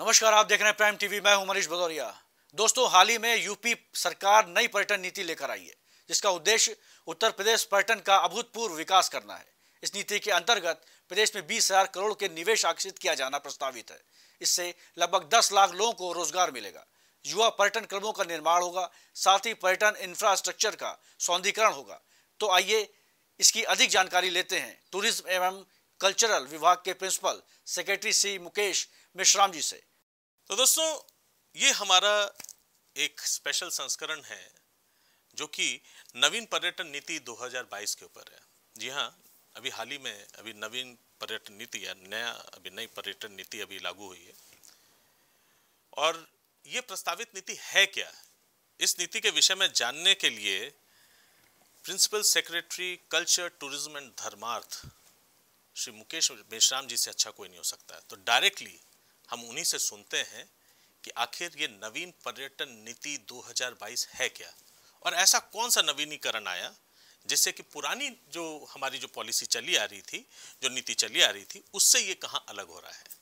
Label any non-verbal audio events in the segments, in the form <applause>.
नमस्कार आप देख रहे हैं प्राइम टीवी मैं हूं मनीष भदौरिया दोस्तों हाल ही में यूपी सरकार नई पर्यटन नीति लेकर आई है जिसका उद्देश्य उत्तर प्रदेश पर्यटन का अभूतपूर्व विकास करना है इस नीति के अंतर्गत प्रदेश में बीस हजार करोड़ के निवेश आकर्षित किया जाना प्रस्तावित है इससे लगभग दस लाख लोगों को रोजगार मिलेगा युवा पर्यटन क्रमों का निर्माण होगा साथ ही पर्यटन इंफ्रास्ट्रक्चर का सौंदीकरण होगा तो आइए इसकी अधिक जानकारी लेते हैं टूरिज्म एवं कल्चरल विभाग के principal secretary C Mukesh Meshram ji से तो दोस्तों ये हमारा एक स्पेशल संस्करण है जो कि नवीन पर्यटन नीति 2022 के ऊपर है जी हाँ अभी हाल ही में अभी नवीन पर्यटन नीति या नया अभी नई पर्यटन नीति अभी लागू हुई है और ये प्रस्तावित नीति है क्या इस नीति के विषय में जानने के लिए principal secretary culture tourism and धर्मार्थ श्री मुकेश मेश्राम जी से अच्छा कोई नहीं हो सकता है तो डायरेक्टली हम उन्हीं से सुनते हैं कि आखिर ये नवीन पर्यटन नीति 2022 है क्या और ऐसा कौन सा नवीनीकरण आया जिससे कि पुरानी जो हमारी जो पॉलिसी चली आ रही थी जो नीति चली आ रही थी उससे ये कहाँ अलग हो रहा है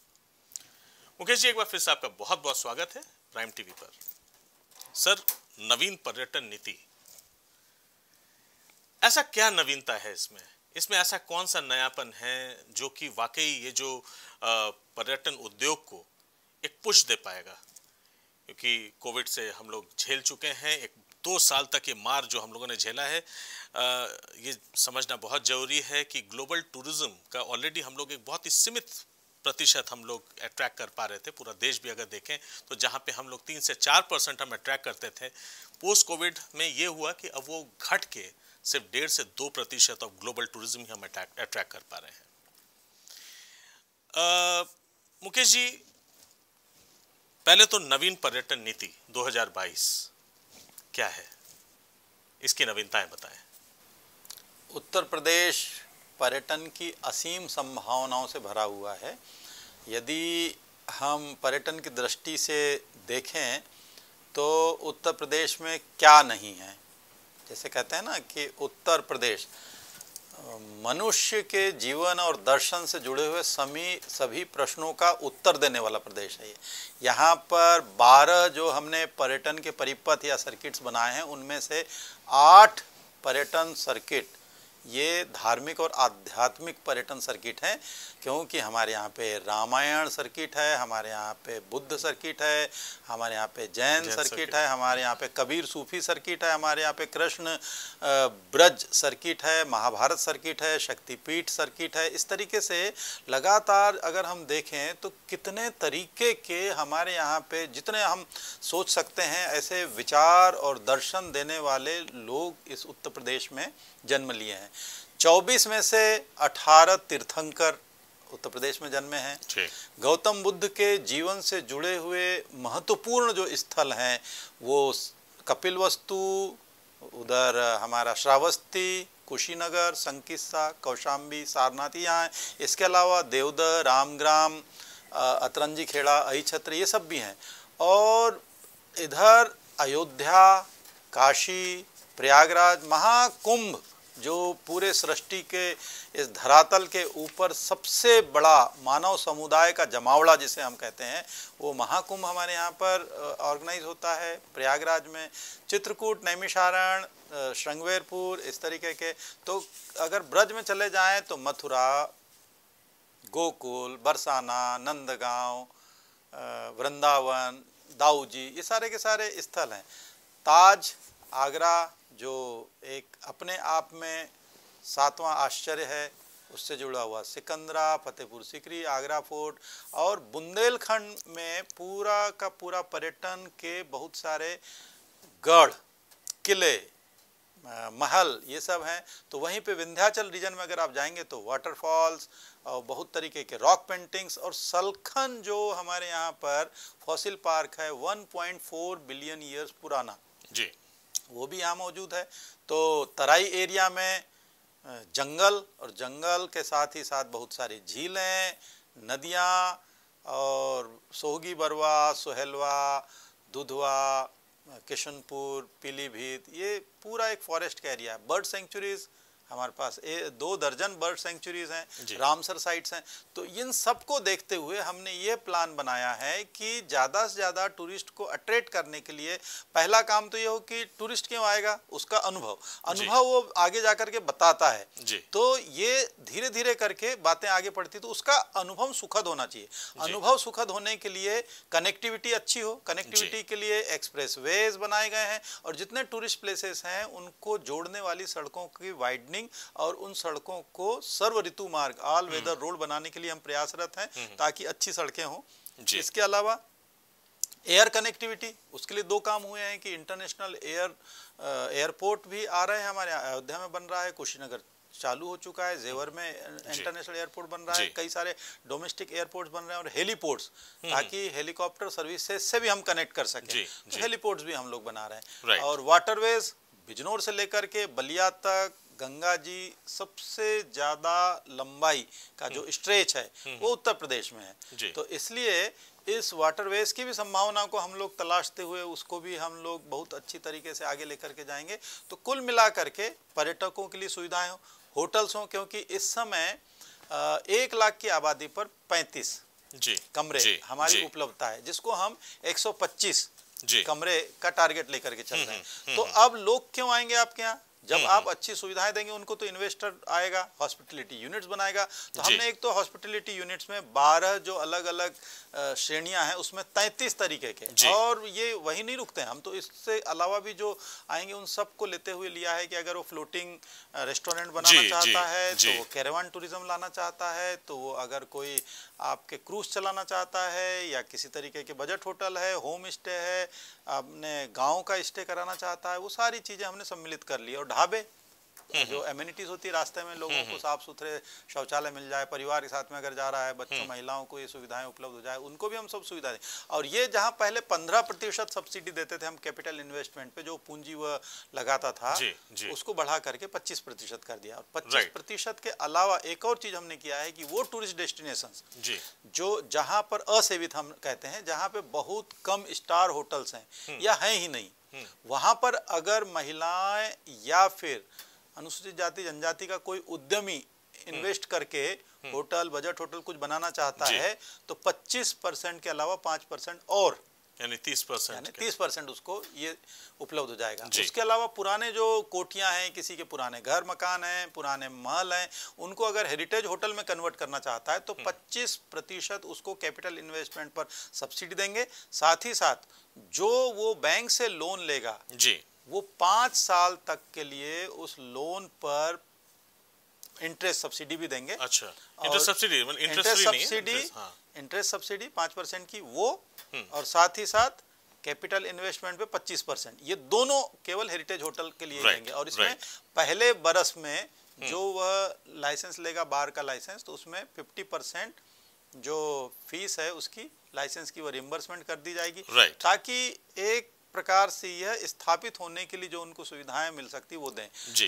मुकेश जी एक बार फिर से आपका बहुत बहुत स्वागत है प्राइम टीवी पर सर नवीन पर्यटन नीति ऐसा क्या नवीनता है इसमें इसमें ऐसा कौन सा नयापन है जो कि वाकई ये जो पर्यटन उद्योग को एक पुश दे पाएगा क्योंकि कोविड से हम लोग झेल चुके हैं एक दो साल तक ये मार जो हम लोगों ने झेला है आ, ये समझना बहुत ज़रूरी है कि ग्लोबल टूरिज्म का ऑलरेडी हम लोग एक बहुत ही सीमित प्रतिशत हम लोग अट्रैक्ट कर पा रहे थे पूरा देश भी अगर देखें तो जहाँ पे हम लोग तीन से चार परसेंट हम अट्रैक्ट करते थे पोस्ट कोविड में ये हुआ कि अब वो घट के सिर्फ डेढ़ से दो प्रतिशत ऑफ ग्लोबल टूरिज्म ही हम अट्रैक्ट कर पा रहे हैं मुकेश जी पहले तो नवीन पर्यटन नीति 2022 क्या है इसकी नवीनताएं बताएं उत्तर प्रदेश पर्यटन की असीम संभावनाओं से भरा हुआ है यदि हम पर्यटन की दृष्टि से देखें तो उत्तर प्रदेश में क्या नहीं है जैसे कहते हैं ना कि उत्तर प्रदेश मनुष्य के जीवन और दर्शन से जुड़े हुए सभी सभी प्रश्नों का उत्तर देने वाला प्रदेश है ये यहाँ पर बारह जो हमने पर्यटन के परिपथ या सर्किट्स बनाए हैं उनमें से आठ पर्यटन सर्किट ये धार्मिक और आध्यात्मिक पर्यटन सर्किट हैं क्योंकि हमारे यहाँ पे रामायण सर्किट है हमारे यहाँ पे बुद्ध सर्किट है हमारे यहाँ पे जैन सर्किट है हमारे यहाँ पे कबीर सूफी सर्किट है हमारे यहाँ पे कृष्ण ब्रज सर्किट है महाभारत सर्किट है शक्तिपीठ सर्किट है इस तरीके से लगातार अगर हम देखें तो कितने तरीके के हमारे यहाँ पे जितने हम सोच सकते हैं ऐसे विचार और दर्शन देने वाले लोग इस उत्तर प्रदेश में जन्म लिए हैं चौबीस में से अठारह तीर्थंकर उत्तर प्रदेश में जन्मे हैं गौतम बुद्ध के जीवन से जुड़े हुए महत्वपूर्ण जो स्थल हैं वो कपिल वस्तु उधर हमारा श्रावस्ती कुशीनगर संकिस्सा कौशाम्बी सारनाथ यहाँ इसके अलावा देवदर रामग्राम अतरंजी खेड़ा अई छत्र ये सब भी हैं और इधर अयोध्या काशी प्रयागराज महाकुंभ जो पूरे सृष्टि के इस धरातल के ऊपर सबसे बड़ा मानव समुदाय का जमावड़ा जिसे हम कहते हैं वो महाकुंभ हमारे यहाँ पर ऑर्गेनाइज होता है प्रयागराज में चित्रकूट नैमिषारण श्रृंगवेरपुर इस तरीके के तो अगर ब्रज में चले जाएं तो मथुरा गोकुल बरसाना नंदगांव वृंदावन दाऊजी ये सारे के सारे स्थल हैं ताज आगरा जो एक अपने आप में सातवां आश्चर्य है उससे जुड़ा हुआ सिकंदरा फतेहपुर सिकरी आगरा फोर्ट और बुंदेलखंड में पूरा का पूरा पर्यटन के बहुत सारे गढ़ किले महल ये सब हैं तो वहीं पे विंध्याचल रीजन में अगर आप जाएंगे तो वाटरफॉल्स और बहुत तरीके के रॉक पेंटिंग्स और सलखन जो हमारे यहाँ पर फॉसिल पार्क है 1.4 बिलियन ईयर्स पुराना जी वो भी यहाँ मौजूद है तो तराई एरिया में जंगल और जंगल के साथ ही साथ बहुत सारी झीलें नदियाँ और सोहगी बरवा सोहेलवा दुधवा किशनपुर पीलीभीत ये पूरा एक फॉरेस्ट का एरिया है बर्ड सेंचुरीज़ हमारे पास ए, दो दर्जन बर्ड सेंचुरीज हैं रामसर साइट्स हैं तो इन सबको देखते हुए हमने ये प्लान बनाया है कि ज़्यादा से ज़्यादा टूरिस्ट को अट्रैक्ट करने के लिए पहला काम तो ये हो कि टूरिस्ट क्यों आएगा उसका अनुभव अनुभव वो आगे जा के बताता है तो ये धीरे धीरे करके बातें आगे पढ़ती तो उसका अनुभव सुखद होना चाहिए अनुभव सुखद होने के लिए कनेक्टिविटी अच्छी हो कनेक्टिविटी के लिए एक्सप्रेस वेज बनाए गए हैं और जितने टूरिस्ट प्लेसेस हैं उनको जोड़ने वाली सड़कों की वाइडनिंग रोलिंग और उन सड़कों को सर्व ऋतु मार्ग ऑल वेदर रोड बनाने के लिए हम प्रयासरत हैं हम्म। ताकि अच्छी सड़कें हों इसके अलावा एयर कनेक्टिविटी उसके लिए दो काम हुए हैं कि इंटरनेशनल एयर एयरपोर्ट भी आ रहे हैं हमारे अयोध्या में बन रहा है कुशीनगर चालू हो चुका है जेवर में इंटरनेशनल एयरपोर्ट बन रहा है कई सारे डोमेस्टिक एयरपोर्ट बन रहे हैं और हेलीपोर्ट्स हम्म। ताकि हेलीकॉप्टर सर्विसेज से भी हम कनेक्ट कर सकें तो हेलीपोर्ट्स भी हम लोग बना रहे हैं और वाटरवेज बिजनौर से लेकर के बलिया तक गंगा जी सबसे ज़्यादा लंबाई का जो हम्म। स्ट्रेच है हम्म। वो उत्तर प्रदेश में है तो इसलिए इस वाटरवेज की भी संभावना को हम लोग तलाशते हुए उसको भी हम लोग बहुत अच्छी तरीके से आगे लेकर के जाएंगे तो कुल मिला करके पर्यटकों के लिए सुविधाएं हो, होटल्स हों क्योंकि इस समय एक लाख की आबादी पर पैंतीस जी कमरे जी, हमारी उपलब्धता है जिसको हम एक जी कमरे का टारगेट लेकर के चल हम्म, रहे हैं तो अब लोग क्यों आएंगे आपके यहाँ जब हम्म। आप अच्छी सुविधाएं देंगे उनको तो इन्वेस्टर आएगा हॉस्पिटलिटी यूनिट्स बनाएगा तो हमने एक तो हॉस्पिटलिटी यूनिट्स में बारह जो अलग अलग श्रेणियां हैं उसमें तैंतीस तरीके के और ये वही नहीं रुकते हैं हम तो इससे अलावा भी जो आएंगे उन सबको लेते हुए लिया है कि अगर वो फ्लोटिंग रेस्टोरेंट बनाना चाहता है तो वो कैरेवान टूरिज्म लाना चाहता है तो वो अगर कोई आपके क्रूज चलाना चाहता है या किसी तरीके के बजट होटल है होम स्टे है अपने गांव का स्टे कराना चाहता है वो सारी चीज़ें हमने सम्मिलित कर ली और ढाबे हम्म। जो एम्यूनिटीज होती है रास्ते में लोगों हम्म, को हम्म। साफ सुथरे शौचालय मिल जाए परिवार के साथ में अगर जा रहा है बच्चों महिलाओं को ये सुविधाएं उपलब्ध हो जाए उनको भी हम सब सुविधा दें और ये जहाँ पहले पंद्रह प्रतिशत सब्सिडी देते थे हम कैपिटल इन्वेस्टमेंट पे जो पूंजी वह लगाता था जी, जी. उसको बढ़ा करके पच्चीस प्रतिशत कर दिया और पच्चीस प्रतिशत के अलावा एक और चीज हमने किया है कि वो टूरिस्ट डेस्टिनेशन जो जहाँ पर असेवित हम कहते हैं जहाँ पे बहुत कम स्टार होटल्स हैं या हैं ही नहीं वहां पर अगर महिलाएं या फिर अनुसूचित जाति जनजाति का कोई उद्यमी इन्वेस्ट करके हम्म। होटल बजट होटल कुछ बनाना चाहता है तो 25 परसेंट के अलावा 5 परसेंट और यानी 30 परसेंट तीस परसेंट उसको ये उपलब्ध हो जाएगा उसके अलावा पुराने जो कोठियां हैं किसी के पुराने घर मकान हैं पुराने महल हैं उनको अगर हेरिटेज होटल में कन्वर्ट करना चाहता है तो 25 हम्म। प्रतिशत उसको कैपिटल इन्वेस्टमेंट पर सब्सिडी देंगे साथ ही साथ जो वो बैंक से लोन लेगा जी वो पाँच साल तक के लिए उस लोन पर इंटरेस्ट सब्सिडी भी देंगे अच्छा interest subsidy interest subsidy interest subsidy पाँच परसेंट की वो हम्म। और साथ ही साथ कैपिटल इन्वेस्टमेंट पे पच्चीस परसेंट ये दोनों केवल हेरिटेज होटल के लिए देंगे और इसमें पहले बरस में हम्म। जो वह लाइसेंस लेगा बार का लाइसेंस तो उसमें फिफ्टी परसेंट जो फीस है उसकी लाइसेंस की वो रिम्बर्समेंट कर दी जाएगी ताकि एक प्रकार से यह स्थापित होने के लिए जो उनको सुविधाएं मिल सकती वो दें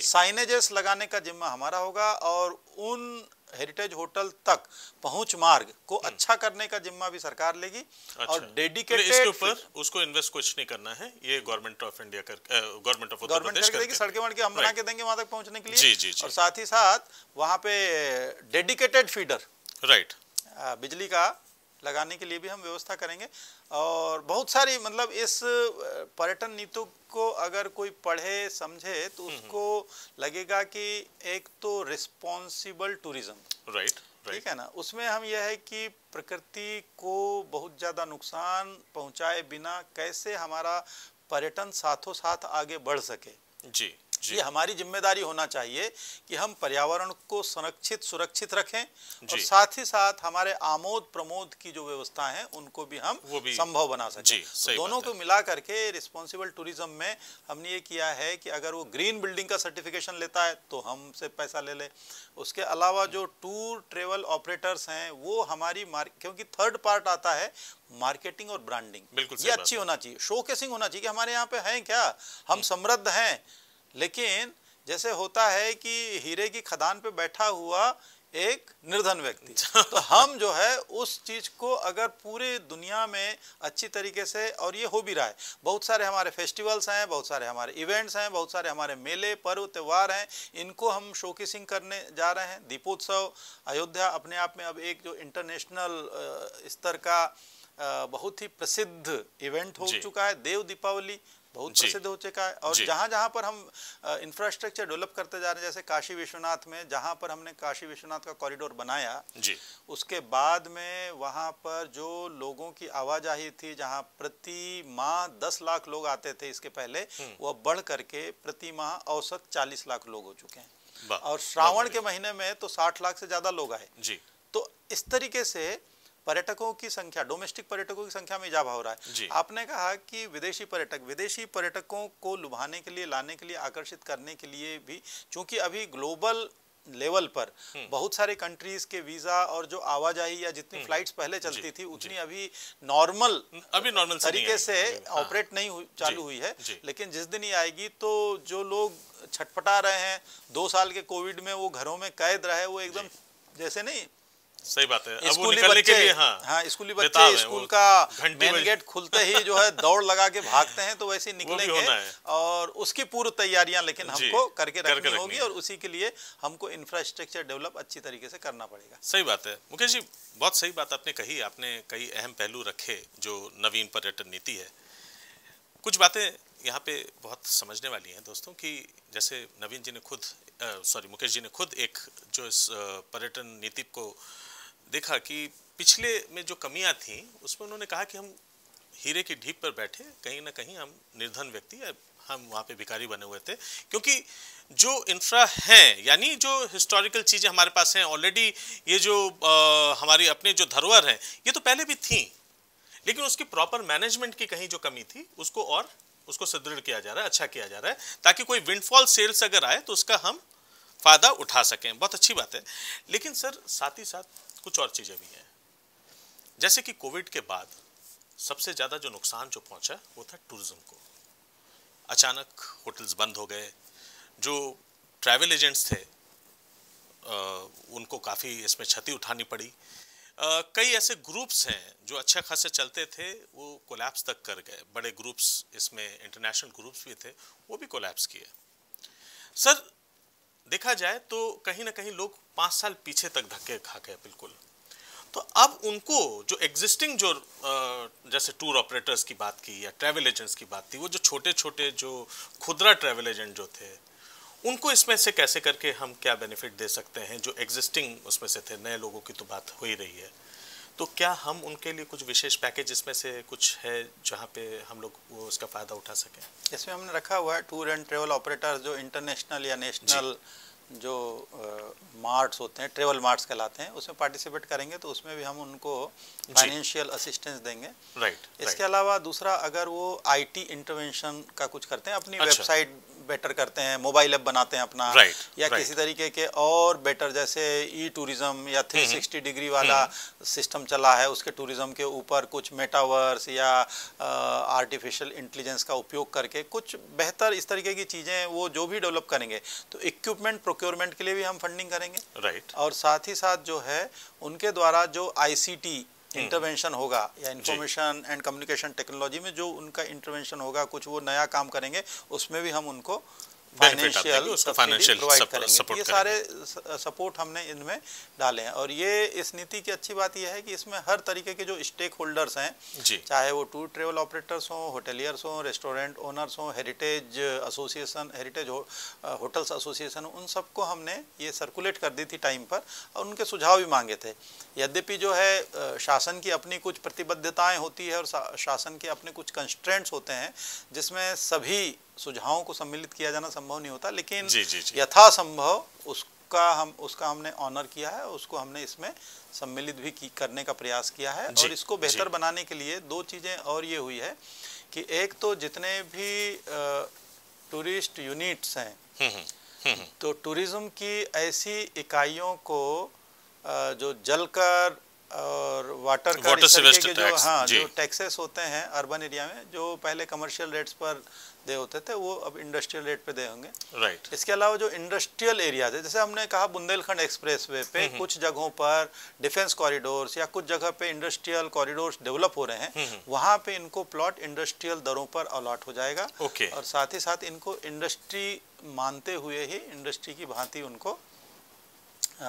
साइनेजेस लगाने का जिम्मा हमारा होगा और उन हेरिटेज होटल तक पहुंच मार्ग को हम्म। अच्छा करने का जिम्मा भी सरकार लेगी अच्छा, और मतलब डेडिकेटेड इसके ऊपर उसको इन्वेस्ट कुछ नहीं करना है ये गवर्नमेंट ऑफ इंडिया कर गवर्नमेंट ऑफ गवर्नमेंट कर देगी सड़कें वड़के हम बना के देंगे वहां तक पहुंचने के लिए जी, जी, जी. और साथ ही साथ वहां पे डेडिकेटेड फीडर राइट बिजली का लगाने के लिए भी हम व्यवस्था करेंगे और बहुत सारी मतलब इस पर्यटन नीति को अगर कोई पढ़े समझे तो हम्म, हम्म। उसको लगेगा कि एक तो रिस्पॉन्सिबल टूरिज्म राइट ठीक है ना उसमें हम यह है कि प्रकृति को बहुत ज़्यादा नुकसान पहुंचाए बिना कैसे हमारा पर्यटन साथों साथ आगे बढ़ सके जी ये हमारी जिम्मेदारी होना चाहिए कि हम पर्यावरण को संरक्षित सुरक्षित रखें और साथ ही साथ हमारे आमोद प्रमोद की जो व्यवस्था है उनको भी हम भी संभव बना सकें तो दोनों को मिला करके रिस्पॉन्सिबल टूरिज्म में हमने ये किया है कि अगर वो ग्रीन बिल्डिंग का सर्टिफिकेशन लेता है तो हमसे पैसा ले ले उसके अलावा जो टूर ट्रेवल ऑपरेटर्स हैं वो हमारी क्योंकि थर्ड पार्ट आता है मार्केटिंग और ब्रांडिंग बिल्कुल ये अच्छी होना चाहिए शोकेसिंग होना चाहिए कि हमारे यहाँ पे हैं क्या हम हम्म। समृद्ध हैं लेकिन जैसे होता है कि हीरे की खदान पे बैठा हुआ एक निर्धन व्यक्ति <laughs> तो हम जो है उस चीज को अगर पूरे दुनिया में अच्छी तरीके से और ये हो भी रहा है बहुत सारे हमारे फेस्टिवल्स हैं बहुत सारे हमारे इवेंट्स हैं बहुत सारे हमारे मेले पर्व त्यौहार हैं इनको हम शोकेसिंग करने जा रहे हैं दीपोत्सव अयोध्या अपने आप में अब एक जो इंटरनेशनल स्तर का बहुत ही प्रसिद्ध इवेंट हो चुका है देव दीपावली बहुत प्रसिद्ध हो चुका है और जहां जहां पर हम इंफ्रास्ट्रक्चर डेवलप करते जा रहे हैं जैसे काशी विश्वनाथ में जहां पर हमने काशी विश्वनाथ का कॉरिडोर बनाया जी उसके बाद में वहां पर जो लोगों की आवाजाही थी जहां प्रति माह दस लाख लोग आते थे इसके पहले हम्म। वह बढ़ करके प्रति माह औसत चालीस लाख लोग हो चुके हैं और श्रावण के महीने में तो साठ लाख से ज्यादा लोग आए जी तो इस तरीके से पर्यटकों की संख्या डोमेस्टिक पर्यटकों की संख्या में इजाफा हो रहा है आपने कहा कि विदेशी पर्यटक विदेशी पर्यटकों को लुभाने के लिए लाने के लिए आकर्षित करने के लिए भी चूंकि अभी ग्लोबल लेवल पर हम्म। बहुत सारे कंट्रीज के वीजा और जो आवाजाही या जितनी फ्लाइट्स हम्म। पहले चलती थी उतनी अभी नॉर्मल अभी नॉर्मल तरीके से ऑपरेट हाँ। नहीं हुई चालू हुई है लेकिन जिस दिन ये आएगी तो जो लोग छटपटा रहे हैं दो साल के कोविड में वो घरों में कैद रहे वो एकदम जैसे नहीं सही बात है स्कूली बच्चे के लिए हाँ, हाँ स्कूली बच्चे स्कूल का मेन गेट खुलते ही जो है दौड़ लगा के भागते हैं तो वैसे <laughs> निकलेंगे और उसकी पूर्व तैयारियां लेकिन हमको करके रखनी होगी और उसी के लिए हमको इंफ्रास्ट्रक्चर डेवलप अच्छी तरीके से करना पड़ेगा सही बात है मुकेश जी बहुत सही बात आपने कही आपने कई अहम पहलू रखे जो नवीन पर्यटन नीति है कुछ बातें यहाँ पे बहुत समझने वाली हैं दोस्तों कि जैसे नवीन जी ने खुद सॉरी मुकेश जी ने खुद एक जो इस पर्यटन नीति को देखा कि पिछले में जो कमियां थी उसमें उन्होंने कहा कि हम हीरे की ढीप पर बैठे कहीं ना कहीं हम निर्धन व्यक्ति हम वहाँ पे भिखारी बने हुए थे क्योंकि जो इंफ्रा हैं यानी जो हिस्टोरिकल चीज़ें हमारे पास हैं ऑलरेडी ये जो आ, हमारी अपने जो धरोहर हैं ये तो पहले भी थी लेकिन उसकी प्रॉपर मैनेजमेंट की कहीं जो कमी थी उसको और उसको सुदृढ़ किया जा रहा है अच्छा किया जा रहा है ताकि कोई विंडफॉल सेल्स अगर आए तो उसका हम फ़ायदा उठा सकें बहुत अच्छी बात है लेकिन सर साथ ही साथ कुछ और चीज़ें भी हैं जैसे कि कोविड के बाद सबसे ज़्यादा जो नुकसान जो पहुंचा वो था टूरिज़्म को अचानक होटल्स बंद हो गए जो ट्रैवल एजेंट्स थे उनको काफ़ी इसमें क्षति उठानी पड़ी कई ऐसे ग्रुप्स हैं जो अच्छे खासे चलते थे वो कोलैप्स तक कर गए बड़े ग्रुप्स इसमें इंटरनेशनल ग्रुप्स भी थे वो भी कोलैप्स किए सर देखा जाए तो कहीं ना कहीं लोग पाँच साल पीछे तक धक्के खा गए बिल्कुल तो अब उनको जो एग्जिस्टिंग जो जैसे टूर ऑपरेटर्स की बात की या ट्रैवल एजेंट्स की बात थी वो जो छोटे छोटे जो खुदरा ट्रैवल एजेंट जो थे उनको इसमें से कैसे करके हम क्या बेनिफिट दे सकते हैं जो एग्जिस्टिंग उसमें से थे नए लोगों की तो बात हो ही रही है तो क्या हम उनके लिए कुछ विशेष पैकेज इसमें से कुछ है जहाँ पे हम लोग उसका फ़ायदा उठा सकें इसमें हमने रखा हुआ है टूर एंड ट्रेवल ऑपरेटर्स जो इंटरनेशनल या नेशनल जो मार्ट्स होते हैं ट्रेवल मार्ट्स कहलाते हैं उसमें पार्टिसिपेट करेंगे तो उसमें भी हम उनको फाइनेंशियल असिस्टेंस देंगे राइट right, इसके right. अलावा दूसरा अगर वो आईटी इंटरवेंशन का कुछ करते हैं अपनी अच्छा, वेबसाइट बेटर करते हैं मोबाइल ऐप बनाते हैं अपना right, या right. किसी तरीके के और बेटर जैसे ई टूरिज्म या 360 हम्म, डिग्री हम्म। वाला सिस्टम हम्म। चला है उसके टूरिज्म के ऊपर कुछ मेटावर्स या आर्टिफिशियल इंटेलिजेंस का उपयोग करके कुछ बेहतर इस तरीके की चीज़ें वो जो भी डेवलप करेंगे तो इक्विपमेंट प्रोक्योरमेंट के लिए भी हम फंडिंग करेंगे राइट right. और साथ ही साथ जो है उनके द्वारा जो आई इंटरवेंशन हम्म। होगा या इंफॉर्मेशन एंड कम्युनिकेशन टेक्नोलॉजी में जो उनका इंटरवेंशन होगा कुछ वो नया काम करेंगे उसमें भी हम उनको फाइनेंशियल फाइनेंशियल सपोर्ट ये सारे सपोर्ट हमने इनमें डाले हैं और ये इस नीति की अच्छी बात यह है कि इसमें हर तरीके के जो स्टेक होल्डर्स हैं चाहे वो टूर ट्रेवल ऑपरेटर्स हों होटलियर्स हों रेस्टोरेंट ओनर्स हों heritage association heritage hotels association उन सबको हमने ये सर्कुलेट कर दी थी टाइम पर और उनके सुझाव भी मांगे थे यद्यपि जो है शासन की अपनी कुछ प्रतिबद्धताएँ होती है और शासन के अपने कुछ कंस्ट्रेंट्स होते हैं जिसमें सभी सुझावों को सम्मिलित किया जाना संभव नहीं होता लेकिन यथासंभव उसका हम उसका हमने ऑनर किया है उसको हमने इसमें सम्मिलित भी की, करने का प्रयास किया है और इसको बेहतर बनाने के लिए दो चीज़ें और ये हुई है कि एक तो जितने भी टूरिस्ट यूनिट्स हैं हम्म, हम्म, हम्म, तो टूरिज्म की ऐसी इकाइयों को जो जल कर और वाटर कर जो हाँ जो टैक्सेस होते हैं अर्बन एरिया में जो पहले कमर्शियल रेट्स पर दे होते थे वो अब इंडस्ट्रियल रेट पे दे होंगे राइट right. इसके अलावा जो इंडस्ट्रियल एरिया है जैसे हमने कहा बुंदेलखंड एक्सप्रेस वे पे हम्म, हम्म। कुछ जगहों पर डिफेंस कॉरिडोर्स या कुछ जगह पे इंडस्ट्रियल कॉरिडोर्स डेवलप हो रहे हैं हम्म, वहाँ पे इनको प्लॉट इंडस्ट्रियल दरों पर अलॉट हो जाएगा okay. और साथ ही साथ इनको इंडस्ट्री मानते हुए ही इंडस्ट्री की भांति उनको आ,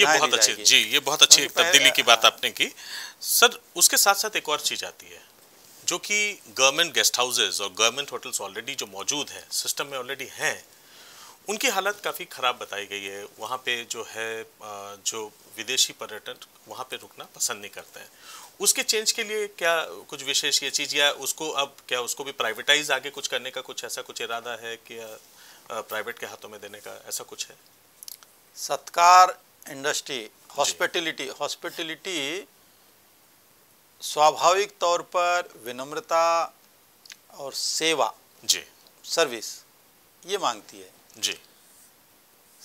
ये बहुत अच्छी जी ये बहुत अच्छी तब्दीली की बात हाँ। आपने की सर उसके साथ साथ एक और चीज़ आती है जो कि गवर्नमेंट गेस्ट हाउसेज और गवर्नमेंट होटल्स ऑलरेडी जो मौजूद हैं सिस्टम में ऑलरेडी हैं उनकी हालत काफ़ी ख़राब बताई गई है वहाँ पे जो है जो विदेशी पर्यटक वहाँ पे रुकना पसंद नहीं करते हैं उसके चेंज के लिए क्या कुछ विशेष ये चीज़ या उसको अब क्या उसको भी प्राइवेटाइज आगे कुछ करने का कुछ ऐसा कुछ इरादा है कि प्राइवेट के हाथों में देने का ऐसा कुछ है सत्कार इंडस्ट्री हॉस्पिटलिटी हॉस्पिटलिटी स्वाभाविक तौर पर विनम्रता और सेवा जी सर्विस ये मांगती है जी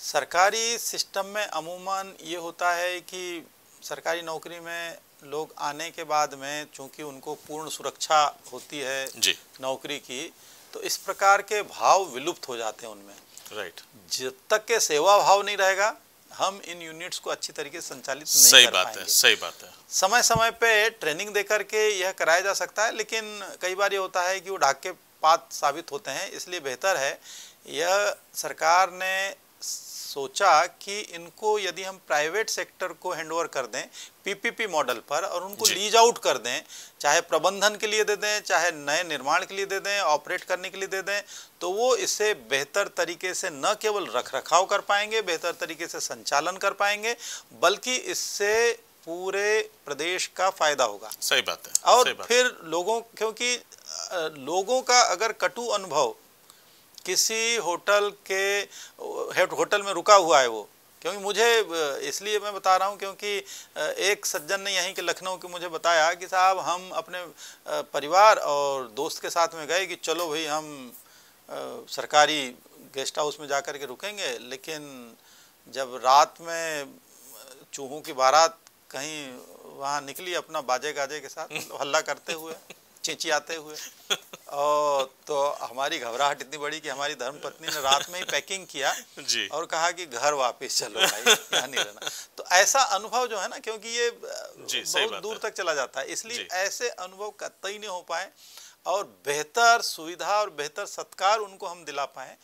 सरकारी सिस्टम में अमूमन ये होता है कि सरकारी नौकरी में लोग आने के बाद में चूंकि उनको पूर्ण सुरक्षा होती है जी नौकरी की तो इस प्रकार के भाव विलुप्त हो जाते हैं उनमें राइट जब तक के सेवा भाव नहीं रहेगा हम इन यूनिट्स को अच्छी तरीके से संचालित नहीं सही कर बात है सही बात है समय समय पे ट्रेनिंग देकर के यह कराया जा सकता है लेकिन कई बार ये होता है कि वो ढाके पात साबित होते हैं इसलिए बेहतर है यह सरकार ने सोचा कि इनको यदि हम प्राइवेट सेक्टर को हैंडओवर कर दें पीपीपी मॉडल पर और उनको लीज आउट कर दें चाहे प्रबंधन के लिए दे दें चाहे नए निर्माण के लिए दे दें ऑपरेट करने के लिए दे दें तो वो इसे बेहतर तरीके से न केवल रख रखाव कर पाएंगे बेहतर तरीके से संचालन कर पाएंगे बल्कि इससे पूरे प्रदेश का फायदा होगा सही बात है और बात फिर लोगों क्योंकि लोगों का अगर कटु अनुभव किसी होटल के होटल में रुका हुआ है वो क्योंकि मुझे इसलिए मैं बता रहा हूँ क्योंकि एक सज्जन ने यहीं के लखनऊ के मुझे बताया कि साहब हम अपने परिवार और दोस्त के साथ में गए कि चलो भाई हम सरकारी गेस्ट हाउस में जा कर के रुकेंगे लेकिन जब रात में चूहों की बारात कहीं वहाँ निकली अपना बाजे गाजे के साथ <laughs> हल्ला करते हुए चिचियाते हुए और तो हमारी घबराहट इतनी बड़ी कि हमारी धर्म पत्नी ने रात में ही पैकिंग किया जी। और कहा कि घर वापस चलो भाई यहाँ नहीं रहना तो ऐसा अनुभव जो है ना क्योंकि ये जी, बहुत दूर तक चला जाता है इसलिए ऐसे अनुभव कतई नहीं हो पाए और बेहतर सुविधा और बेहतर सत्कार उनको हम दिला पाए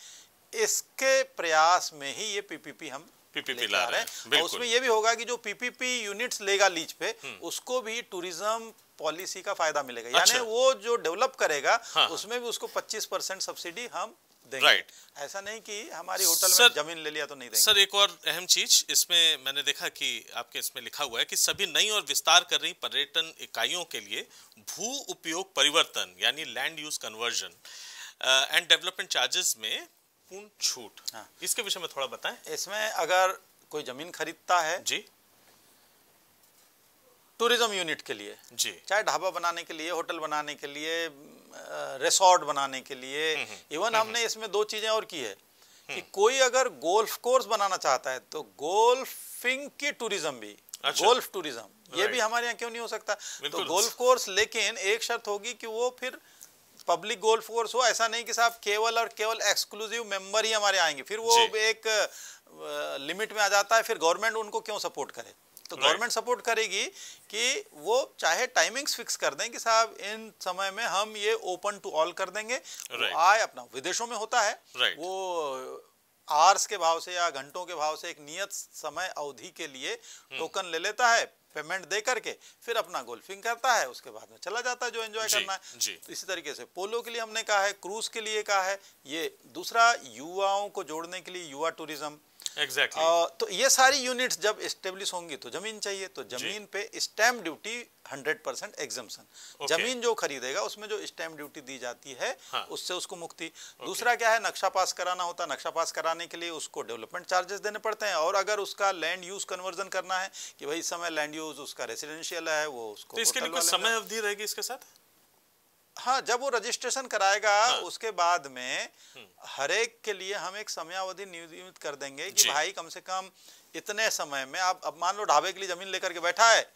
इसके प्रयास में ही ये पीपीपी हम पीपीपी ला रहे हैं उसमें ये भी होगा कि जो पीपीपी यूनिट्स लेगा लीज पे हम्म। उसको भी टूरिज्म पॉलिसी का फायदा मिलेगा अच्छा। यानी वो जो डेवलप करेगा हाँ, हाँ। उसमें भी उसको 25 परसेंट सब्सिडी हम देंगे राइट ऐसा नहीं कि हमारी होटल में जमीन ले लिया तो नहीं देंगे सर एक और अहम चीज इसमें मैंने देखा कि आपके इसमें लिखा हुआ है कि सभी नई और विस्तार कर रही पर्यटन इकाइयों के लिए भू उपयोग परिवर्तन यानी land use conversion and development charges में पूर्ण छूट हाँ। इसके विषय में थोड़ा बताएं इसमें अगर कोई जमीन खरीदता है जी टूरिज्म यूनिट के लिए जी चाहे ढाबा बनाने के लिए होटल बनाने के लिए रिसोर्ट बनाने के लिए हम्म, हम्म। इवन हम्म, हमने इसमें दो चीजें और की है कि कोई अगर गोल्फ कोर्स बनाना चाहता है तो गोल्फिंग की टूरिज्म भी अच्छा। गोल्फ टूरिज्म ये भी हमारे यहाँ क्यों नहीं हो सकता तो गोल्फ कोर्स लेकिन एक शर्त होगी कि वो फिर पब्लिक गोल्फ कोर्स हो ऐसा नहीं कि साहब केवल और केवल एक्सक्लूसिव मेंबर ही हमारे आएंगे फिर वो एक लिमिट में आ जाता है फिर गवर्नमेंट उनको क्यों सपोर्ट करे तो गवर्नमेंट सपोर्ट करेगी कि वो चाहे टाइमिंग्स फिक्स कर दें कि साहब इन समय में हम ये ओपन टू ऑल कर देंगे आए अपना विदेशों में होता है वो आर्स के भाव से या घंटों के भाव से एक नियत समय अवधि के लिए टोकन हम्म। ले लेता है पेमेंट दे करके फिर अपना गोल्फिंग करता है उसके बाद में चला जाता है जो एंजॉय करना है तो इसी तरीके से पोलो के लिए हमने कहा है क्रूज के लिए कहा है ये दूसरा युवाओं को जोड़ने के लिए युवा टूरिज्म एग्जैक्टली exactly. तो ये सारी यूनिट्स जब इस्टेब्लिश होंगी तो जमीन चाहिए तो जमीन पे स्टैम्प ड्यूटी 100 परसेंट एग्जम्पन जमीन जो खरीदेगा उसमें जो स्टैम्प ड्यूटी दी जाती है हाँ. उससे उसको मुक्ति okay. दूसरा क्या है नक्शा पास कराना होता है नक्शा पास कराने के लिए उसको डेवलपमेंट चार्जेस देने पड़ते हैं और अगर उसका लैंड यूज कन्वर्जन करना है कि भाई इस समय लैंड यूज उसका रेसिडेंशियल है वो उसको तो इसके लिए समय अवधि रहेगी इसके साथ हाँ जब वो रजिस्ट्रेशन कराएगा हाँ। उसके बाद में हम्म। हर एक के लिए हम एक समयावधि नियमित कर देंगे कि भाई कम से कम इतने समय में आप अब मान लो ढाबे के लिए जमीन लेकर के बैठा है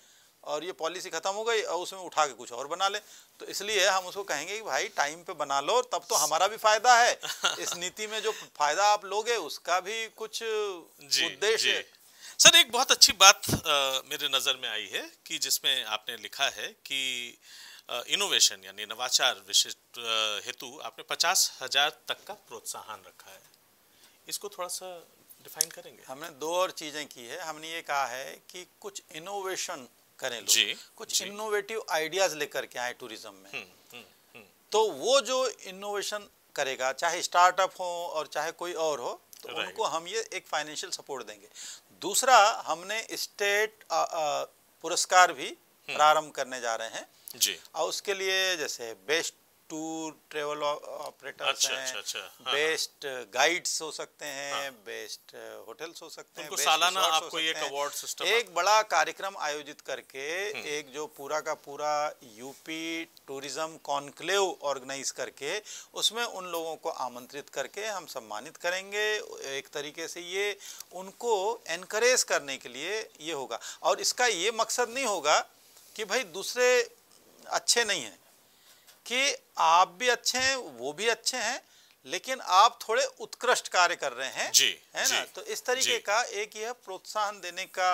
और ये पॉलिसी खत्म हो गई और उसमें उठा के कुछ और बना ले तो इसलिए हम उसको कहेंगे कि भाई टाइम पे बना लो तब तो हमारा भी फायदा है <laughs> इस नीति में जो फायदा आप लोगे उसका भी कुछ उद्देश्य है सर एक बहुत अच्छी बात आ, मेरे नज़र में आई है कि जिसमें आपने लिखा है कि इनोवेशन यानी नवाचार विशिष्ट हेतु आपने पचास हजार तक का प्रोत्साहन रखा है इसको थोड़ा सा डिफाइन करेंगे हमने दो और चीज़ें की है हमने ये कहा है कि कुछ इनोवेशन करें लोग जी, कुछ इनोवेटिव आइडियाज लेकर के आए टूरिज्म में हम्म, हम्म, हम्म। तो वो जो इनोवेशन करेगा चाहे स्टार्टअप हो और चाहे कोई और हो तो उनको हम ये एक फाइनेंशियल सपोर्ट देंगे दूसरा हमने स्टेट पुरस्कार भी प्रारंभ करने जा रहे हैं जी और उसके लिए जैसे बेस्ट टूर ट्रेवल ऑपरेटर अच्छा, हैं अच्छा, अच्छा, हाँ, बेस्ट हाँ। गाइड्स uh, हो सकते हैं हाँ, बेस्ट होटल्स uh, हो सकते हैं सालाना आपको ये अवार्ड सिस्टम एक बड़ा कार्यक्रम आयोजित करके हम्म। एक जो पूरा का पूरा यूपी टूरिज्म कॉन्क्लेव ऑर्गेनाइज करके उसमें उन लोगों को आमंत्रित करके हम सम्मानित करेंगे एक तरीके से ये उनको एनकरेज करने के लिए ये होगा और इसका ये मकसद नहीं होगा कि भाई दूसरे अच्छे नहीं हैं कि आप भी अच्छे हैं वो भी अच्छे हैं लेकिन आप थोड़े उत्कृष्ट कार्य कर रहे हैं जी, है ना जी, तो इस तरीके का एक यह प्रोत्साहन देने का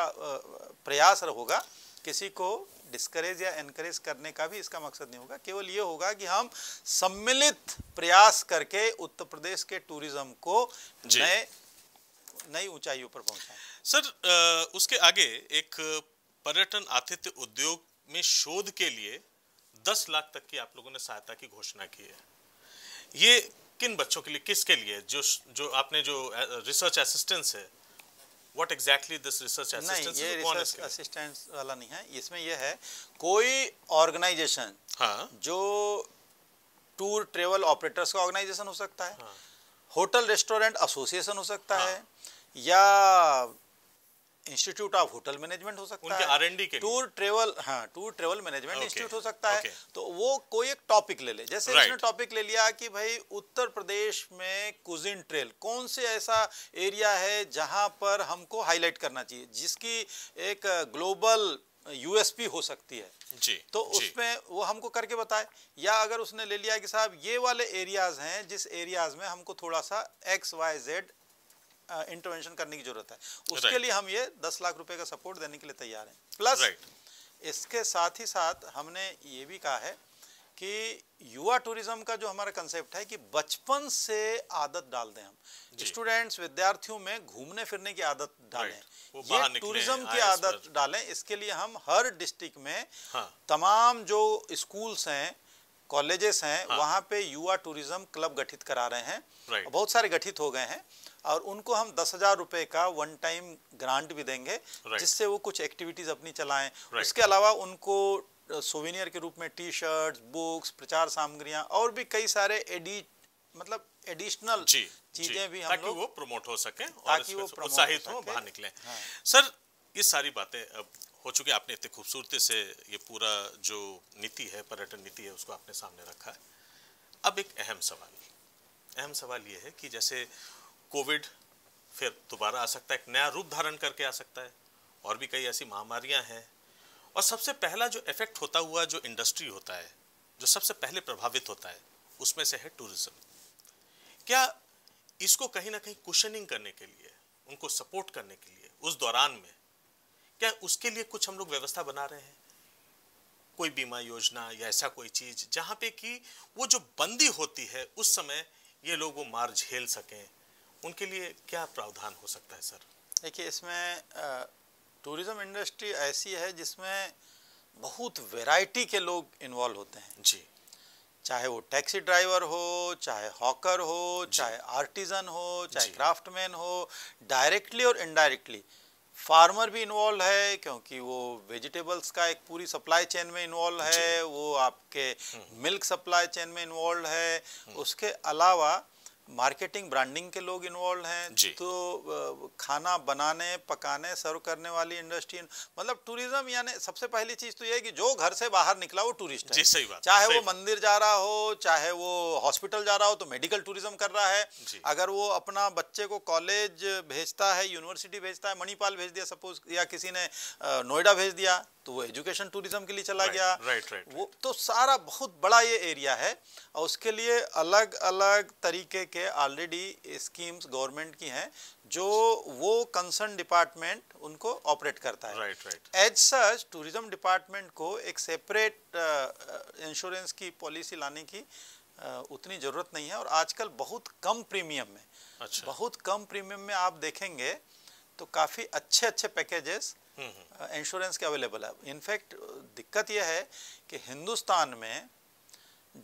प्रयास होगा किसी को डिस्करेज या एनकरेज करने का भी इसका मकसद नहीं होगा केवल ये होगा कि हम सम्मिलित प्रयास करके उत्तर प्रदेश के टूरिज्म को नए नई ऊंचाइयों पर पहुंचाएं सर उसके आगे एक पर्यटन आतिथ्य उद्योग में शोध के लिए दस लाख तक की आप लोगों ने सहायता की घोषणा की है ये किन बच्चों के लिए किसके लिए जो जो आपने जो रिसर्च असिस्टेंस तो है what exactly this research assistance research assistance वाला नहीं है इसमें यह है कोई ऑर्गेनाइजेशन हाँ? जो टूर ट्रेवल ऑपरेटर्स का ऑर्गेनाइजेशन हो सकता है हाँ? होटल रेस्टोरेंट एसोसिएशन हो सकता हाँ? है या इंस्टीट्यूट ऑफ होटल मैनेजमेंट हो सकता है आर एंड टूर ट्रेवल हाँ टूर ट्रेवल मैनेजमेंट इंस्टीट्यूट हो सकता है तो वो कोई एक टॉपिक ले ले जैसे इसने टॉपिक ले लिया कि भाई उत्तर प्रदेश में कुजिन ट्रेल कौन से ऐसा एरिया है जहाँ पर हमको हाईलाइट करना चाहिए जिसकी एक ग्लोबल यूएसपी हो सकती है जी तो उसमें वो हमको करके बताए या अगर उसने ले लिया कि साहब ये वाले एरियाज हैं जिस एरियाज में हमको थोड़ा सा एक्स वाई जेड इंटरवेंशन करने की जरूरत है उसके लिए हम ये दस लाख रुपए का सपोर्ट देने के लिए तैयार हैं प्लस इसके साथ ही साथ हमने ये भी कहा है कि युवा टूरिज्म का जो हमारा कंसेप्ट है कि बचपन से आदत डाल दें हम स्टूडेंट्स विद्यार्थियों में घूमने फिरने की आदत डालें ये टूरिज्म की आदत डालें इसके लिए हम हर डिस्ट्रिक्ट में हाँ। तमाम जो स्कूल्स हैं कॉलेजेस हैं हाँ। वहाँ पे युवा टूरिज्म क्लब गठित करा रहे हैं बहुत सारे गठित हो गए हैं और उनको हम दस हज़ार रुपए का वन टाइम ग्रांट भी देंगे right. जिससे वो कुछ एक्टिविटीज़ अपनी चलाएं right. उसके अलावा उनको सोवेनियर के रूप में टी शर्ट बुक्स प्रचार सामग्रियाँ और भी कई सारे एडी मतलब एडिशनल चीजें भी हम ताकि वो प्रमोट हो सके ताकि वो प्रोत्साहित हो बाहर निकले हाँ। सर ये सारी बातें अब हो चुकी आपने इतनी खूबसूरती से ये पूरा जो नीति है पर्यटन नीति है उसको आपने सामने रखा है अब एक अहम सवाल अहम सवाल ये है कि जैसे कोविड फिर दोबारा आ सकता है एक नया रूप धारण करके आ सकता है और भी कई ऐसी महामारियां हैं और सबसे पहला जो इफेक्ट होता हुआ जो इंडस्ट्री होता है जो सबसे पहले प्रभावित होता है उसमें से है टूरिज्म क्या इसको कहीं ना कहीं कुशनिंग करने के लिए उनको सपोर्ट करने के लिए उस दौरान में क्या उसके लिए कुछ हम लोग व्यवस्था बना रहे हैं कोई बीमा योजना या ऐसा कोई चीज़ जहाँ पे कि वो जो बंदी होती है उस समय ये लोग वो मार झेल सकें उनके लिए क्या प्रावधान हो सकता है सर देखिए इसमें टूरिज़्म इंडस्ट्री ऐसी है जिसमें बहुत वैरायटी के लोग इन्वॉल्व होते हैं जी चाहे वो टैक्सी ड्राइवर हो चाहे हॉकर हो चाहे आर्टिज़न हो चाहे क्राफ्टमैन हो डायरेक्टली और इनडायरेक्टली फार्मर भी इन्वॉल्व है क्योंकि वो वेजिटेबल्स का एक पूरी सप्लाई चेन में इन्वॉल्व है वो आपके मिल्क सप्लाई चेन में इन्वॉल्व है हम्म। उसके अलावा मार्केटिंग ब्रांडिंग के लोग इन्वॉल्व हैं तो खाना बनाने पकाने सर्व करने वाली इंडस्ट्री मतलब टूरिज्म यानी सबसे पहली चीज तो ये है कि जो घर से बाहर निकला वो टूरिस्ट है सही बात चाहे सही वो मंदिर जा रहा हो चाहे वो हॉस्पिटल जा रहा हो तो मेडिकल टूरिज्म कर रहा है अगर वो अपना बच्चे को कॉलेज भेजता है यूनिवर्सिटी भेजता है मणिपाल भेज दिया सपोज या किसी ने नोएडा भेज दिया तो वो एजुकेशन टूरिज्म के लिए चला right, गया राइट राइट वो तो सारा बहुत बड़ा ये एरिया है और उसके लिए अलग अलग तरीके के के ऑलरेडी स्कीम्स गवर्नमेंट की हैं जो वो कंसर्न डिपार्टमेंट उनको ऑपरेट करता है right right as such tourism department को एक सेपरेट इंश्योरेंस uh, uh, की पॉलिसी लाने की uh, उतनी ज़रूरत नहीं है और आजकल बहुत कम प्रीमियम में अच्छा। बहुत कम प्रीमियम में आप देखेंगे तो काफ़ी अच्छे अच्छे पैकेजेस इंश्योरेंस के अवेलेबल है इनफैक्ट दिक्कत यह है कि हिंदुस्तान में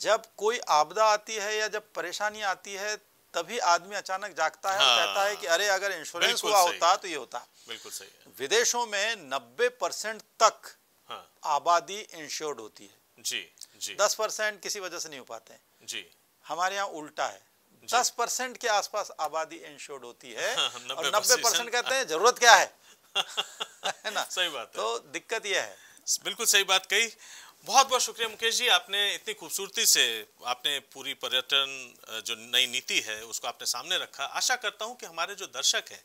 जब कोई आपदा आती है या जब परेशानी आती है तभी आदमी अचानक जागता है हाँ। और कहता है कि अरे अगर इंश्योरेंस हुआ होता तो ये होता बिल्कुल सही है। विदेशों में 90 परसेंट तक हाँ। आबादी इंश्योर्ड होती है जी जी 10 परसेंट किसी वजह से नहीं हो पाते हैं जी हमारे यहाँ उल्टा है दस परसेंट के आसपास आबादी इंश्योर्ड होती है हाँ, और नब्बे परसेंट कहते हैं जरूरत क्या है <laughs> ना सही बात तो दिक्कत यह है बिल्कुल सही बात कही बहुत बहुत शुक्रिया मुकेश जी आपने इतनी खूबसूरती से आपने पूरी पर्यटन जो नई नीति है उसको आपने सामने रखा आशा करता हूँ कि हमारे जो दर्शक हैं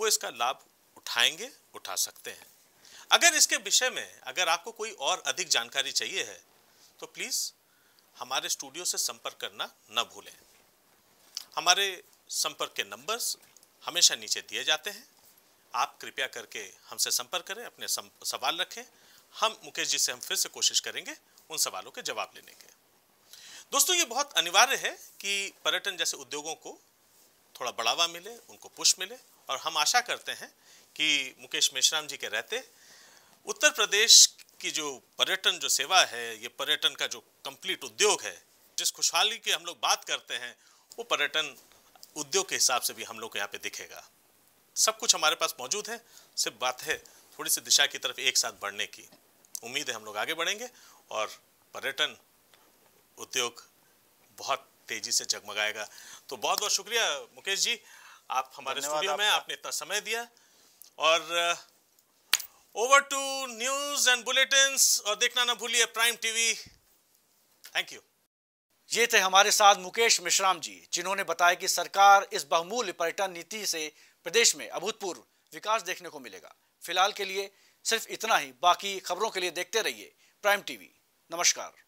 वो इसका लाभ उठाएंगे उठा सकते हैं अगर इसके विषय में अगर आपको कोई और अधिक जानकारी चाहिए है तो प्लीज़ हमारे स्टूडियो से संपर्क करना न भूलें हमारे संपर्क के नंबर्स हमेशा नीचे दिए जाते हैं आप कृपया करके हमसे संपर्क करें अपने सवाल रखें हम मुकेश जी से हम फिर से कोशिश करेंगे उन सवालों के जवाब लेने के दोस्तों ये बहुत अनिवार्य है कि पर्यटन जैसे उद्योगों को थोड़ा बढ़ावा मिले उनको पुष्ट मिले और हम आशा करते हैं कि मुकेश मेश्राम जी के रहते उत्तर प्रदेश की जो पर्यटन जो सेवा है ये पर्यटन का जो कंप्लीट उद्योग है जिस खुशहाली की हम लोग बात करते हैं वो पर्यटन उद्योग के हिसाब से भी हम लोग को यहाँ पे दिखेगा सब कुछ हमारे पास मौजूद है सिर्फ बात है थोड़ी सी दिशा की तरफ एक साथ बढ़ने की उम्मीद है हम लोग आगे बढ़ेंगे और पर्यटन उद्योग बहुत तेजी से जगमगाएगा तो बहुत बहुत शुक्रिया मुकेश जी आप हमारे स्टूडियो में आपने इतना समय दिया और over to news and bulletin और देखना ना भूलिए प्राइम टीवी थैंक यू ये थे हमारे साथ मुकेश मिश्राम जी जिन्होंने बताया कि सरकार इस बहुमूल्य पर्यटन नीति से प्रदेश में अभूतपूर्व विकास देखने को मिलेगा फिलहाल के लिए सिर्फ इतना ही बाकी खबरों के लिए देखते रहिए प्राइम टीवी नमस्कार